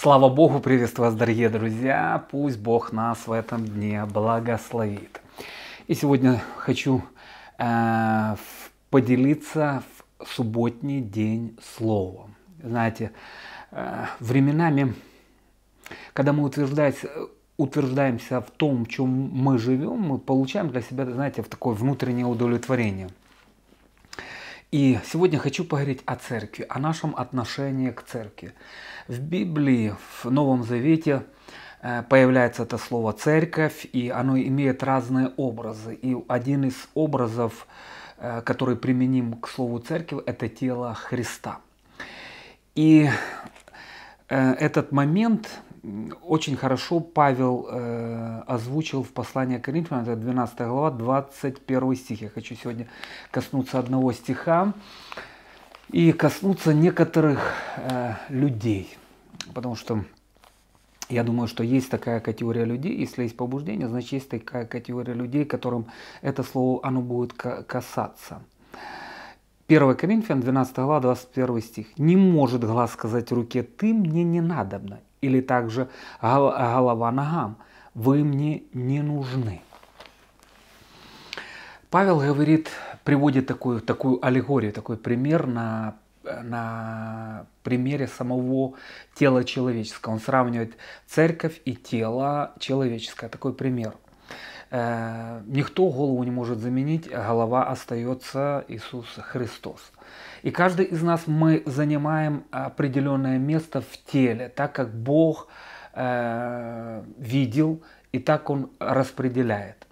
Слава Богу, приветствую вас, дорогие друзья. Пусть Бог нас в этом дне благословит. И сегодня хочу э, поделиться в субботний день словом. Знаете, э, временами, когда мы э, утверждаемся в том, в чем мы живем, мы получаем для себя, знаете, в такое внутреннее удовлетворение – и сегодня хочу поговорить о церкви, о нашем отношении к церкви. В Библии, в Новом Завете э, появляется это слово «церковь», и оно имеет разные образы. И один из образов, э, который применим к слову «церковь», это тело Христа. И э, этот момент очень хорошо Павел э, озвучил в послании к Коринфянам, это 12 глава, 21 стих. Я хочу сегодня коснуться одного стиха и коснуться некоторых э, людей, потому что я думаю, что есть такая категория людей, если есть побуждение, значит есть такая категория людей, которым это слово, оно будет касаться. 1 Коринфян, 12 глава, 21 стих. «Не может глаз сказать руке, ты мне не надобна, или также голова ногам. Вы мне не нужны. Павел говорит, приводит такую, такую аллегорию, такой пример на, на примере самого тела человеческого. Он сравнивает церковь и тело человеческое. Такой пример – Э, никто голову не может заменить, голова остается Иисус Христос. И каждый из нас мы занимаем определенное место в теле, так как Бог э, видел и так Он распределяет.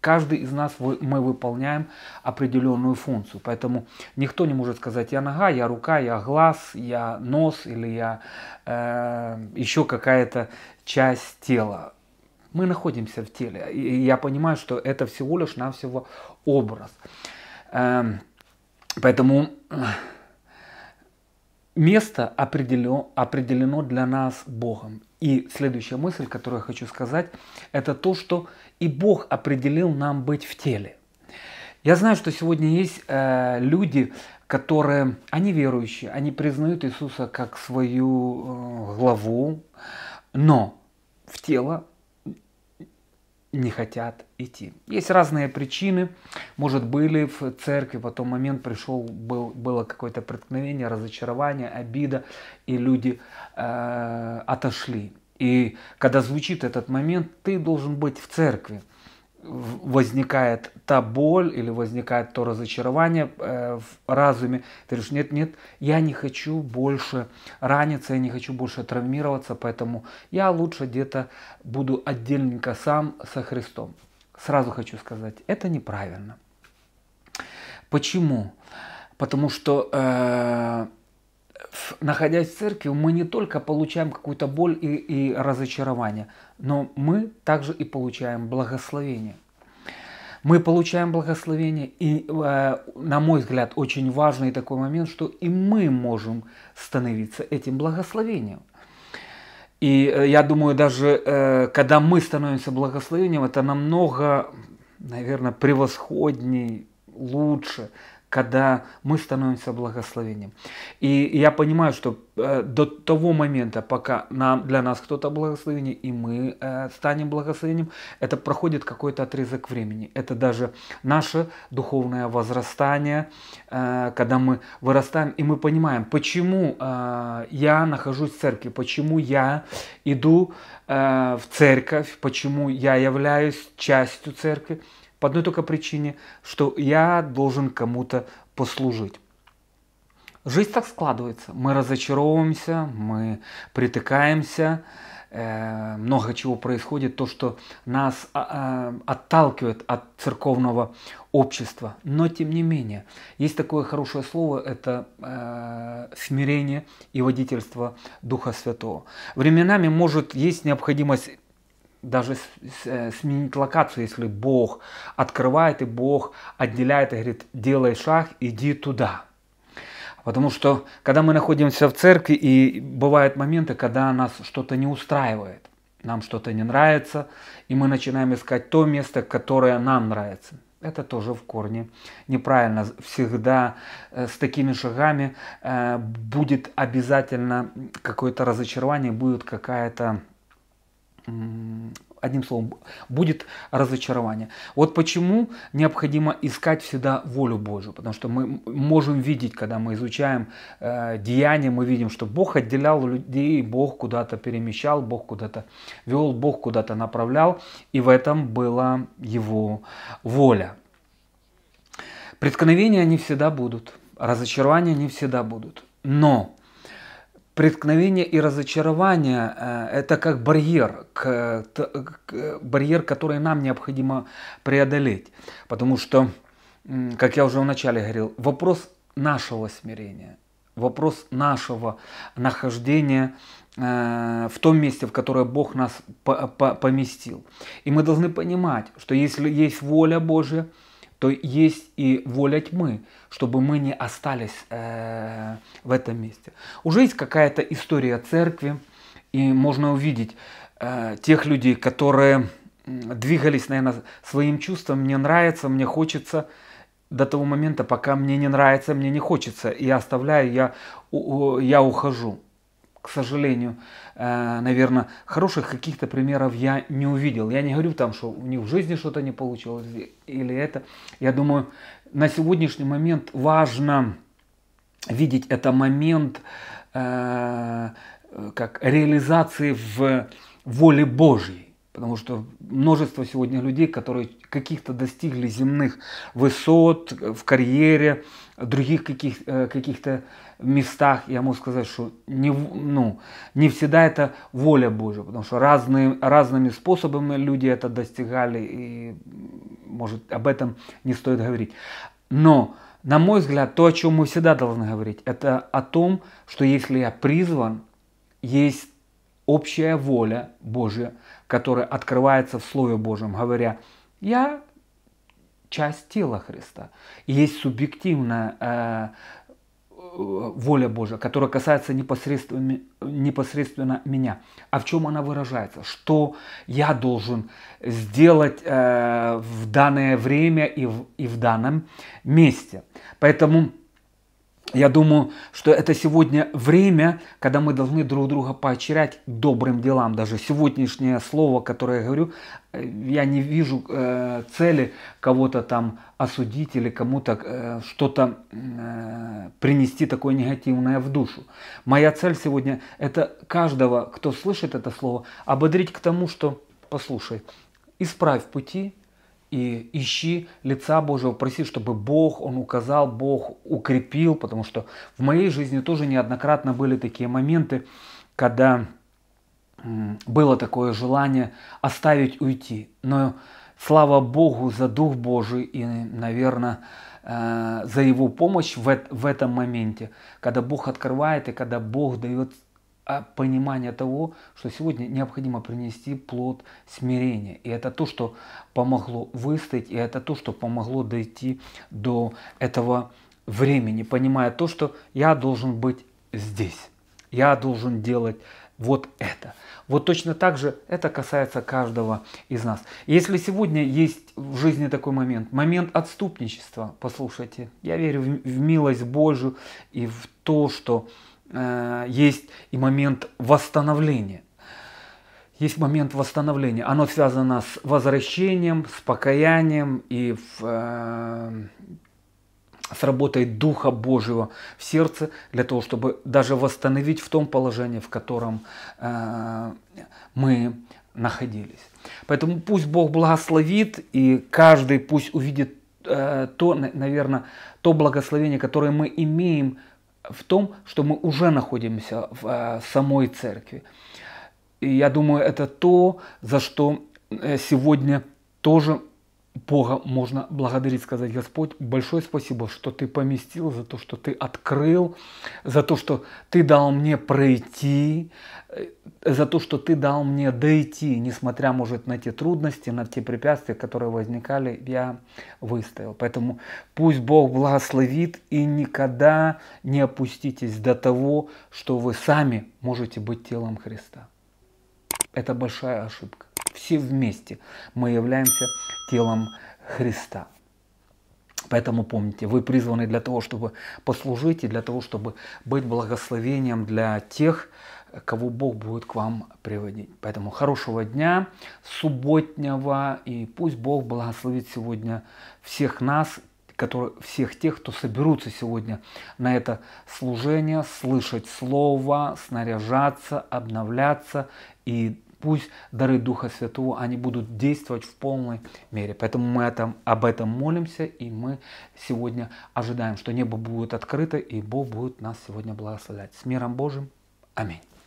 Каждый из нас мы выполняем определенную функцию, поэтому никто не может сказать я нога, я рука, я глаз, я нос или я э, еще какая-то часть тела мы находимся в теле. И я понимаю, что это всего лишь навсего образ. Эм, поэтому э, место определено, определено для нас Богом. И следующая мысль, которую я хочу сказать, это то, что и Бог определил нам быть в теле. Я знаю, что сегодня есть э, люди, которые, они верующие, они признают Иисуса как свою э, главу, но в тело не хотят идти. Есть разные причины. Может, были в церкви, потом момент пришел, был, было какое-то преткновение, разочарование, обида, и люди э, отошли. И когда звучит этот момент, ты должен быть в церкви возникает та боль или возникает то разочарование э, в разуме, ты говоришь, нет, нет, я не хочу больше раниться, я не хочу больше травмироваться, поэтому я лучше где-то буду отдельненько сам со Христом. Сразу хочу сказать, это неправильно. Почему? Потому что э, находясь в церкви, мы не только получаем какую-то боль и, и разочарование, но мы также и получаем благословение. Мы получаем благословение, и, э, на мой взгляд, очень важный такой момент, что и мы можем становиться этим благословением. И э, я думаю, даже э, когда мы становимся благословением, это намного, наверное, превосходней, лучше, когда мы становимся благословением. И я понимаю, что э, до того момента, пока нам, для нас кто-то благословение, и мы э, станем благословением, это проходит какой-то отрезок времени. Это даже наше духовное возрастание, э, когда мы вырастаем, и мы понимаем, почему э, я нахожусь в церкви, почему я иду э, в церковь, почему я являюсь частью церкви по одной только причине, что я должен кому-то послужить. Жизнь так складывается. Мы разочаровываемся, мы притыкаемся, э, много чего происходит, то, что нас а, а, отталкивает от церковного общества. Но тем не менее, есть такое хорошее слово, это э, смирение и водительство Духа Святого. Временами может есть необходимость даже э, сменить локацию, если Бог открывает и Бог отделяет и говорит, делай шаг, иди туда. Потому что, когда мы находимся в церкви, и бывают моменты, когда нас что-то не устраивает, нам что-то не нравится, и мы начинаем искать то место, которое нам нравится. Это тоже в корне неправильно. Всегда э, с такими шагами э, будет обязательно какое-то разочарование, будет какая-то одним словом, будет разочарование. Вот почему необходимо искать всегда волю Божию, потому что мы можем видеть, когда мы изучаем э, деяния, мы видим, что Бог отделял людей, Бог куда-то перемещал, Бог куда-то вел, Бог куда-то направлял, и в этом была его воля. Преткновения не всегда будут, разочарования не всегда будут, но преткновение и разочарование э, – это как барьер, к, э, к, э, барьер, который нам необходимо преодолеть. Потому что, как я уже вначале говорил, вопрос нашего смирения, вопрос нашего нахождения в том месте, в которое Бог нас поместил. И мы должны понимать, что если есть воля Божья – то есть и воля тьмы, чтобы мы не остались э, в этом месте. Уже есть какая-то история церкви, и можно увидеть э, тех людей, которые двигались, наверное, своим чувством, мне нравится, мне хочется, до того момента, пока мне не нравится, мне не хочется, и оставляю, я, я ухожу к сожалению, э, наверное, хороших каких-то примеров я не увидел. Я не говорю там, что у них в жизни что-то не получилось или это. Я думаю, на сегодняшний момент важно видеть этот момент э, как реализации в воле Божьей. Потому что множество сегодня людей, которые каких-то достигли земных высот в карьере, других каких, э, каких-то местах, я могу сказать, что не, ну, не всегда это воля Божья, потому что разные, разными способами люди это достигали, и, может, об этом не стоит говорить. Но, на мой взгляд, то, о чем мы всегда должны говорить, это о том, что если я призван, есть общая воля Божья – который открывается в Слове Божьем, говоря, я часть тела Христа. И есть субъективная э, э, воля Божья, которая касается непосредственно, непосредственно меня. А в чем она выражается? Что я должен сделать э, в данное время и в, и в данном месте? Поэтому я думаю, что это сегодня время, когда мы должны друг друга поощрять добрым делам. Даже сегодняшнее слово, которое я говорю, э, я не вижу э, цели кого-то там осудить или кому-то э, что-то э, принести такое негативное в душу. Моя цель сегодня – это каждого, кто слышит это слово, ободрить к тому, что послушай, исправь пути, и ищи лица Божьего, проси, чтобы Бог, Он указал, Бог укрепил, потому что в моей жизни тоже неоднократно были такие моменты, когда было такое желание оставить, уйти. Но слава Богу за Дух Божий и, наверное, э, за Его помощь в в этом моменте, когда Бог открывает и когда Бог дает а понимание того, что сегодня необходимо принести плод смирения. И это то, что помогло выстоять, и это то, что помогло дойти до этого времени, понимая то, что я должен быть здесь, я должен делать вот это. Вот точно так же это касается каждого из нас. Если сегодня есть в жизни такой момент, момент отступничества, послушайте, я верю в, в милость Божию и в то, что Э, есть и момент восстановления. Есть момент восстановления. Оно связано с возвращением, с покаянием и в, э, с работой Духа Божьего в сердце, для того, чтобы даже восстановить в том положении, в котором э, мы находились. Поэтому пусть Бог благословит, и каждый пусть увидит э, то, наверное, то благословение, которое мы имеем в том, что мы уже находимся в э, самой церкви. И я думаю, это то, за что э, сегодня тоже Бога можно благодарить, сказать, Господь, большое спасибо, что Ты поместил, за то, что Ты открыл, за то, что Ты дал мне пройти э, за то, что ты дал мне дойти, несмотря, может, на те трудности, на те препятствия, которые возникали, я выстоял. Поэтому пусть Бог благословит и никогда не опуститесь до того, что вы сами можете быть телом Христа. Это большая ошибка. Все вместе мы являемся телом Христа. Поэтому помните, вы призваны для того, чтобы послужить и для того, чтобы быть благословением для тех, кого Бог будет к вам приводить. Поэтому хорошего дня, субботнего, и пусть Бог благословит сегодня всех нас, которые, всех тех, кто соберутся сегодня на это служение, слышать слово, снаряжаться, обновляться и пусть дары Духа Святого, они будут действовать в полной мере. Поэтому мы этом, об этом молимся, и мы сегодня ожидаем, что небо будет открыто, и Бог будет нас сегодня благословлять. С миром Божьим. Аминь.